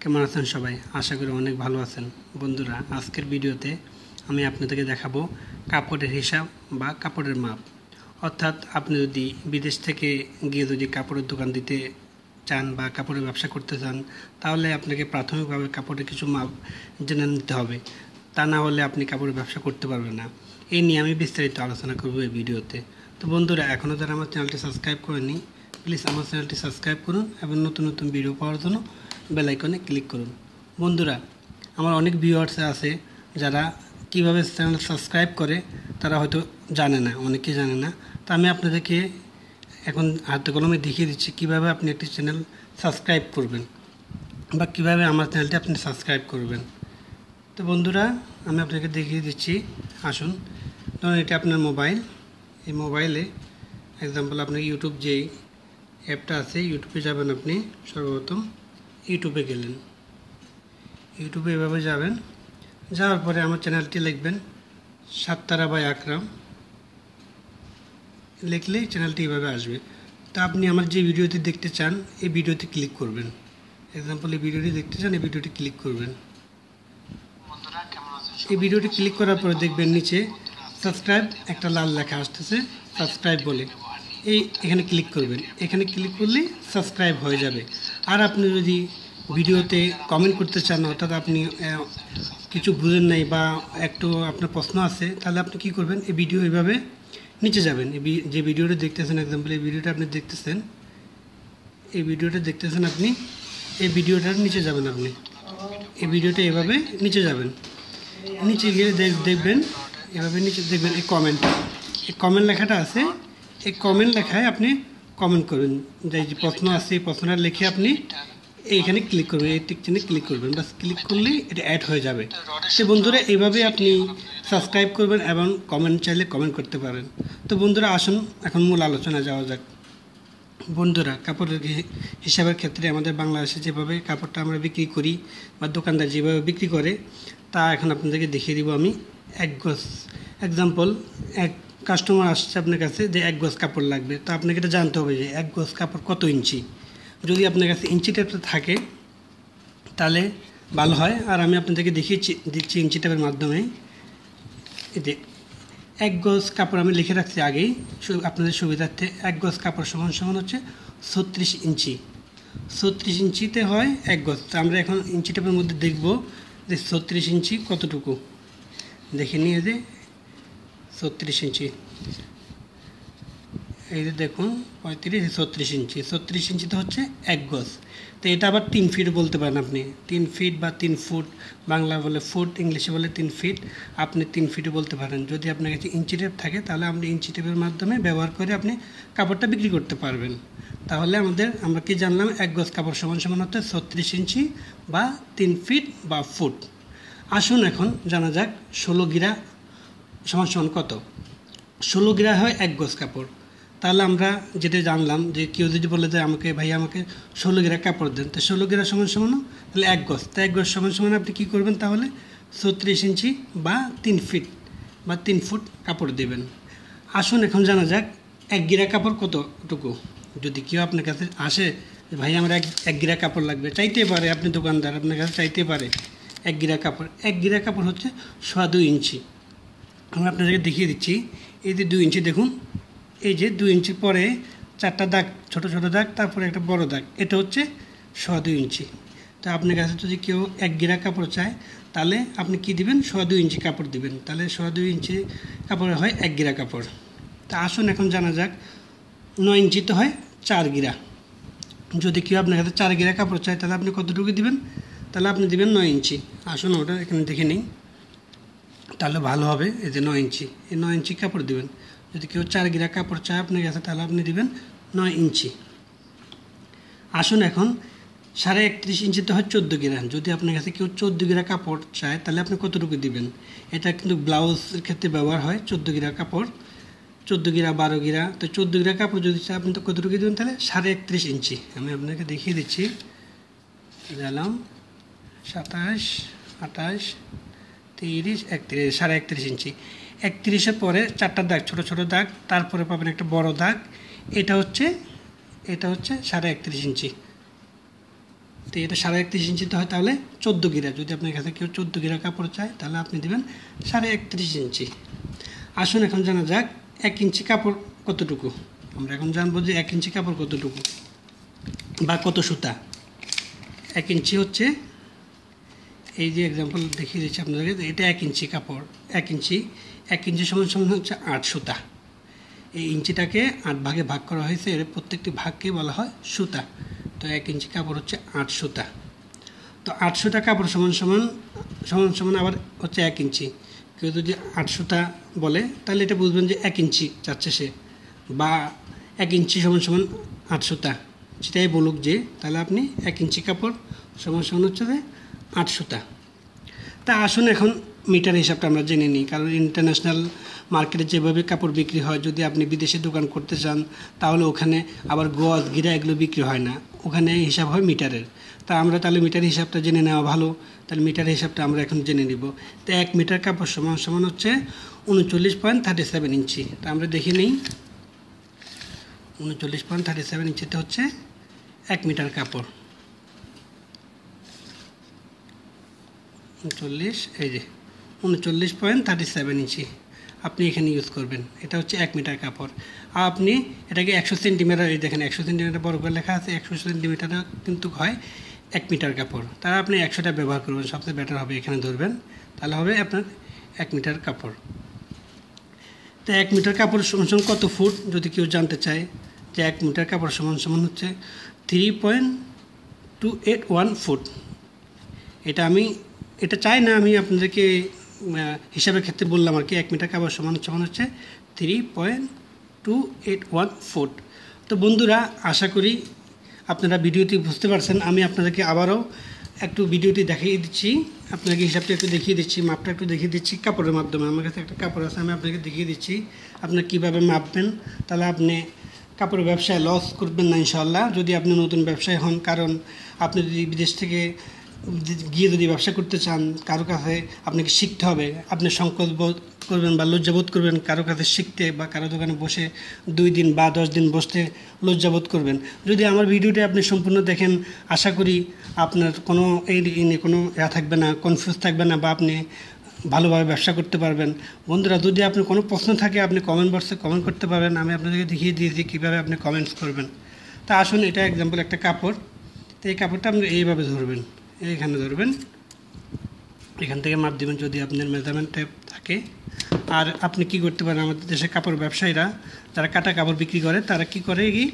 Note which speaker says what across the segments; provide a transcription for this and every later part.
Speaker 1: কেমন আছেন সবাই আশা করি অনেক ভালো আছেন বন্ধুরা আজকের ভিডিওতে আমি আপনাদেরকে দেখাবো কাপড়ের হিসাব বা কাপড়ের মাপ অর্থাৎ আপনি যদি বিদেশ থেকে গিয়ে যদি কাপড়ের দোকান দিতে চান বা কাপড়ের ব্যবসা করতে চান তাহলে আপনাকে প্রাথমিকভাবে কাপড়ের কিছু মাপ জেনে নিতে হবে তা না হলে আপনি কাপড়ের ব্যবসা করতে পারবেন না এই নিয়ে আমি বিস্তারিত আলোচনা করবো এই ভিডিওতে তো বন্ধুরা এখনও যারা আমার চ্যানেলটি সাবস্ক্রাইব করেনি প্লিজ আমার চ্যানেলটি সাবস্ক্রাইব করুন এবং নতুন নতুন ভিডিও পাওয়ার জন্য বেলাইকনে ক্লিক করুন বন্ধুরা আমার অনেক ভিউয়ার্স আছে যারা কিভাবে চ্যানেল সাবস্ক্রাইব করে তারা হয়তো জানে না অনেকে জানে না তা আমি আপনাদেরকে এখন হাতে কলমে দেখিয়ে দিচ্ছি কিভাবে আপনি একটি চ্যানেল সাবস্ক্রাইব করবেন বা কিভাবে আমার চ্যানেলটি আপনি সাবস্ক্রাইব করবেন তো বন্ধুরা আমি আপনাকে দেখিয়ে দিচ্ছি আসুন ধরুন এটা আপনার মোবাইল এই মোবাইলে এক্সাম্পল আপনার ইউটিউব যেই অ্যাপটা আছে ইউটিউবে যাবেন আপনি সর্বপ্রথম ইউটিউবে গেলেন ইউটিউবে এভাবে যাবেন যাওয়ার পরে আমার চ্যানেলটি লিখবেন সাত্তারা বাই আকরাম লিখলে চ্যানেলটি এভাবে আসবে তা আপনি আমার যে ভিডিওটি দেখতে চান এই ভিডিওতে ক্লিক করবেন এক্সাম্পল এই ভিডিওটি দেখতে চান এই ভিডিওটি ক্লিক করবেন এই ভিডিওটি ক্লিক করার পরে দেখবেন নিচে সাবস্ক্রাইব একটা লাল লেখা আসতেছে সাবস্ক্রাইব বলে এই এখানে ক্লিক করবেন এখানে ক্লিক করলে সাবস্ক্রাইব হয়ে যাবে আর আপনি যদি ভিডিওতে কমেন্ট করতে চান অর্থাৎ আপনি কিছু বুঝেন নাই বা একটু আপনার প্রশ্ন আছে তাহলে আপনি কি করবেন এই ভিডিও এইভাবে নিচে যাবেন যে ভিডিওটা দেখতেছেন এক্সাম্পল এই ভিডিওটা আপনি দেখতেছেন এই ভিডিওটা দেখতেছেন আপনি এই ভিডিওটার নিচে যাবেন আপনি এই ভিডিওটা এভাবে নিচে যাবেন নিচে গিয়ে দেখবেন এভাবে নিচে দেখবেন এই কমেন্ট এই কমেন্ট লেখাটা আছে এই কমেন্ট লেখায় আপনি কমেন্ট করুন যে প্রশ্ন আছে এই প্রশ্নটা লিখে আপনি এইখানে ক্লিক করবেন এই টিকচিনে ক্লিক করবেন বাস ক্লিক করলেই এটা অ্যাড হয়ে যাবে সে বন্ধুরা এইভাবে আপনি সাবস্ক্রাইব করবেন এবং কমেন্ট চাইলে কমেন্ট করতে পারেন তো বন্ধুরা আসুন এখন মূল আলোচনা যাওয়া যাক বন্ধুরা কাপড়ের হিসাবের ক্ষেত্রে আমাদের বাংলাদেশে যেভাবে কাপড়টা আমরা বিক্রি করি বা দোকানদার যেভাবে বিক্রি করে তা এখন আপনাদেরকে দেখিয়ে দিব আমি এক গজ এক্সাম্পল এক কাস্টমার আসছে আপনার কাছে যে এক গজ কাপড় লাগবে তো আপনাকে এটা জানতে হবে যে এক গজ কাপড় কত ইঞ্চি যদি আপনার কাছে ইঞ্চি টেপটা থাকে তাহলে ভালো হয় আর আমি আপনাদেরকে দেখিয়ে দিচ্ছি ইঞ্চি টেপের মাধ্যমে এতে এক গজ কাপড় আমি লিখে রাখছি আগেই আপনাদের সুবিধার্থে এক গজ কাপড় সমান সমান হচ্ছে ছত্রিশ ইঞ্চি ছত্রিশ ইঞ্চিতে হয় এক গজ তো আমরা এখন ইঞ্চি টেপের মধ্যে দেখব যে ছত্রিশ ইঞ্চি কতটুকু দেখে নিয়ে যে ছত্রিশ ইঞ্চি এই যে দেখুন পঁয়ত্রিশ ছত্রিশ ইঞ্চি ছত্রিশ ইঞ্চি তো হচ্ছে এক গজ তো এটা আবার তিন ফিট বলতে পারেন আপনি তিন ফিট বা তিন ফুট বাংলা বলে ফুট ইংলিশে বলে তিন ফিট আপনি তিন ফিটও বলতে পারেন যদি আপনার কাছে ইঞ্চি টেপ থাকে তাহলে আপনি ইঞ্চি টেপের মাধ্যমে ব্যবহার করে আপনি কাপড়টা বিক্রি করতে পারবেন তাহলে আমাদের আমরা কি জানলাম এক গজ কাপড় সমান সমান হচ্ছে ছত্রিশ ইঞ্চি বা তিন ফিট বা ফুট আসুন এখন জানা যাক ষোলো গিরা সমান সমান কত ষোলো গিরা হয় এক গজ কাপড় তাহলে আমরা যেটা জানলাম যে কেউ যদি বলে যে আমাকে ভাই আমাকে ষোলো গেরা কাপড় দেন তো ষোলো গেরা সমান সমান তাহলে এক গজ তো এক গজ সমান সমান আপনি কী করবেন তাহলে ছত্রিশ ইঞ্চি বা তিন ফিট বা তিন ফুট কাপড় দেবেন আসুন এখন জানা যাক এক গিরা কাপড় কতটুকু যদি কেউ আপনার কাছে আসে ভাই আমার এক এক গিরা কাপড় লাগবে চাইতে পারে আপনি দোকানদার আপনার কাছে চাইতে পারে এক গিরা কাপড় এক গিরা কাপড় হচ্ছে সোয়া দুই ইঞ্চি আমি আপনাদেরকে দেখিয়ে দিচ্ছি এই যে দুই ইঞ্চি দেখুন এই যে দুই ইঞ্চি পরে চারটা দাগ ছোট ছোট দাগ তারপরে একটা বড় দাগ এটা হচ্ছে সোয়া দুই ইঞ্চি তো আপনার কাছে যদি কেউ এক গিরা কাপড় চায় তাহলে আপনি কি দিবেন সোয়া দুই ইঞ্চি কাপড় দিবেন তাহলে সোয়া দুই ইঞ্চি কাপড় হয় এক গিরা কাপড় তা আসুন এখন জানা যাক নয় ইঞ্চি তো হয় চার গিরা যদি কেউ আপনার কাছে চার গিরা কাপড় চায় তাহলে আপনি কতটুকু দিবেন তাহলে আপনি দিবেন নয় ইঞ্চি আসুন ওটা এখানে দেখে নিন তাহলে ভালো হবে এই যে নয় ইঞ্চি এই নয় ইঞ্চি কাপড় দিবেন যদি কেউ চার গিরা কাপড় চায় আপনার কাছে তাহলে আপনি দিবেন নয় ইঞ্চি আসুন এখন সাড়ে একত্রিশ ইঞ্চি তো হয় চোদ্দো গ্রাম যদি আপনার কাছে কেউ চোদ্দো গ্রা কাপড় চায় তাহলে আপনি কতটুকু দিবেন এটা কিন্তু ব্লাউজের ক্ষেত্রে ব্যবহার হয় চোদ্দো গিরা কাপড় চোদ্দো গিরা বারো গিরা তো চোদ্দো গিরা কাপড় যদি চায় আপনি তো কতটুকু দেবেন তাহলে সাড়ে একত্রিশ ইঞ্চি আমি আপনাকে দেখিয়ে দিচ্ছি গেলাম সাতাশ আঠাশ তিরিশ একত্রিশ সাড়ে একত্রিশ ইঞ্চি একত্রিশের পরে চারটা দাগ ছোট ছোট দাগ তারপরে পাবেন একটা বড় দাগ এটা হচ্ছে এটা হচ্ছে সাড়ে একত্রিশ ইঞ্চি তো এটা সাড়ে একত্রিশ ইঞ্চিতে হয় তাহলে চোদ্দো গিরা যদি আপনার কাছে কেউ চোদ্দ গিরা কাপড় চায় তাহলে আপনি দেবেন সাড়ে একত্রিশ ইঞ্চি আসুন এখন জানা যাক এক ইঞ্চি কাপড় কতটুকু আমরা এখন জানবো যে এক ইঞ্চি কাপড় কতটুকু বা কত সুতা এক ইঞ্চি হচ্ছে এই যে এক্সাম্পল দেখিয়ে দিচ্ছি আপনাদেরকে এটা এক ইঞ্চি কাপড় এক ইঞ্চি এক ইঞ্চি সমান সমান হচ্ছে আট সুতা এই ইঞ্চিটাকে আট ভাগে ভাগ করা হয়েছে এর প্রত্যেকটি ভাগকে বলা হয় সুতা তো এক ইঞ্চি কাপড় হচ্ছে আট সুতা তো আট সুতা কাপড় সমান সমান সমান সমান আবার হচ্ছে এক ইঞ্চি কেউ যদি আট সুতা বলে তাহলে এটা বুঝবেন যে এক ইঞ্চি চাচ্ছে সে বা এক ইঞ্চি সমান সমান আট সুতা সেটাই বলুক যে তাহলে আপনি এক ইঞ্চি কাপড় সমান সমান হচ্ছে যে আট সুতা তা আসুন এখন মিটার হিসাবটা আমরা জেনে নিই কারণ ইন্টারন্যাশনাল মার্কেটে যেভাবে কাপড় বিক্রি হয় যদি আপনি বিদেশে দোকান করতে চান তাহলে ওখানে আবার গজ গিরা এগুলো বিক্রি হয় না ওখানে হিসাব হয় মিটারের তা আমরা তাহলে মিটার হিসাবটা জেনে নেওয়া ভালো তাহলে মিটার হিসাবটা আমরা এখন জেনে নিব তো এক মিটার কাপড় সমান সমান হচ্ছে উনচল্লিশ পয়েন্ট থার্টি সেভেন ইঞ্চি তা আমরা দেখে নিই উনচল্লিশ পয়েন্ট থার্টি সেভেন ইঞ্চিতে হচ্ছে এক মিটার কাপড় উনচল্লিশ এই যে উনচল্লিশ পয়েন্ট থার্টি সেভেন ইঞ্চি আপনি এখানে ইউজ করবেন এটা হচ্ছে এক মিটার কাপড় আর আপনি এটাকে একশো সেন্টিমিটার এই দেখেন একশো সেন্টিমিটার বড় করে লেখা আছে একশো সেন্টিমিটার কিন্তু হয় এক মিটার কাপড় তারা আপনি একশোটা ব্যবহার করবেন সবচেয়ে বেটার হবে এখানে ধরবেন তাহলে হবে আপনার এক মিটার কাপড় তো এক মিটার কাপড় সমান সমান কত ফুট যদি কেউ জানতে চায় যে এক মিটার কাপড় সমান সমান হচ্ছে three point two eight one foot এটা আমি এটা চাই না আমি আপনাদেরকে হিসাবের ক্ষেত্রে বললাম আর কি এক মিটার কাবার সমান মানে হচ্ছে three point two eight one foot তো বন্ধুরা আশা করি আপনারা ভিডিওটি বুঝতে পারছেন আমি আপনাদেরকে আবারও একটু ভিডিওটি দেখিয়ে দিচ্ছি আপনাকে হিসাবটা একটু দেখিয়ে দিচ্ছি মাপটা একটু দেখিয়ে দিচ্ছি কাপড়ের মাধ্যমে আমার কাছে একটা কাপড় আছে আমি আপনাকে দেখিয়ে দিচ্ছি আপনারা কীভাবে মাপবেন তাহলে আপনি কাপড়ের ব্যবসায় লস করবেন না ইনশাল্লাহ যদি আপনি নতুন ব্যবসায় হন কারণ আপনি যদি বিদেশ থেকে গিয়ে যদি ব্যবসা করতে চান কারো কাছে আপনাকে শিখতে হবে আপনি সংকোচ বোধ করবেন বা লজ্জাবোধ করবেন কারো কাছে শিখতে বা কারো দোকানে বসে দুই দিন বা দশ দিন বসতে লজ্জাবোধ করবেন যদি আমার ভিডিওটি আপনি সম্পূর্ণ দেখেন আশা করি আপনার কোনো এই নিয়ে কোনো ইয়া থাকবে না কনফিউজ থাকবে না বা আপনি ভালোভাবে ব্যবসা করতে পারবেন বন্ধুরা যদি আপনার কোনো প্রশ্ন থাকে আপনি কমেন্ট বক্সে কমেন্ট করতে পারবেন আমি আপনাদেরকে দেখিয়ে দিয়েছি কীভাবে আপনি কমেন্টস করবেন তা আসুন এটা এক্সাম্পল একটা কাপড় তো এই কাপড়টা আপনি এইভাবে ধরবেন এইখানে ধরবেন এখান থেকে মাপ দেবেন যদি আপনার মেজারমেন্ট ট্যাপ থাকে আর আপনি কি করতে পারেন আমাদের দেশের কাপড় ব্যবসায়ীরা যারা কাটা কাপড় বিক্রি করে তারা কি করে কি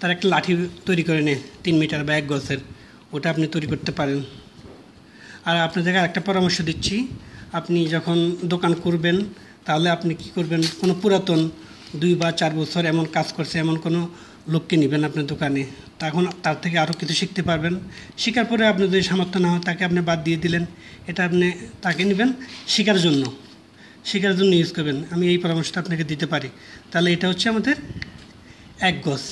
Speaker 1: তারা একটা লাঠি তৈরি করে নেয় তিন মিটার বা এক গছের ওটা আপনি তৈরি করতে পারেন আর আপনাদের একটা পরামর্শ দিচ্ছি আপনি যখন দোকান করবেন তাহলে আপনি কি করবেন কোনো পুরাতন দুই বা চার বছর এমন কাজ করছে এমন কোনো লোককে নেবেন আপনার দোকানে তখন তার থেকে আরও কিছু শিখতে পারবেন শেখার পরে আপনি যদি সামর্থ্য না হয় তাকে আপনি বাদ দিয়ে দিলেন এটা আপনি তাকে নেবেন শেখার জন্য শেখার জন্য ইউজ করবেন আমি এই পরামর্শটা আপনাকে দিতে পারি তাহলে এটা হচ্ছে আমাদের এক গজ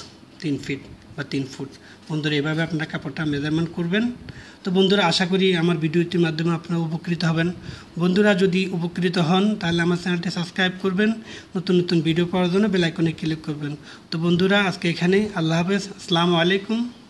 Speaker 1: তিন ফিট বা তিন ফুট বন্ধুরা এভাবে আপনার কাপড়টা মেজারমেন্ট করবেন তো বন্ধুরা আশা করি আমার ভিডিওটির মাধ্যমে আপনারা উপকৃত হবেন বন্ধুরা যদি উপকৃত হন তাহলে আমার চ্যানেলটি সাবস্ক্রাইব করবেন নতুন নতুন ভিডিও পাওয়ার জন্য বেলাইকনে ক্লিক করবেন তো বন্ধুরা আজকে এখানে আল্লাহ হাফেজ আসসালামু আলাইকুম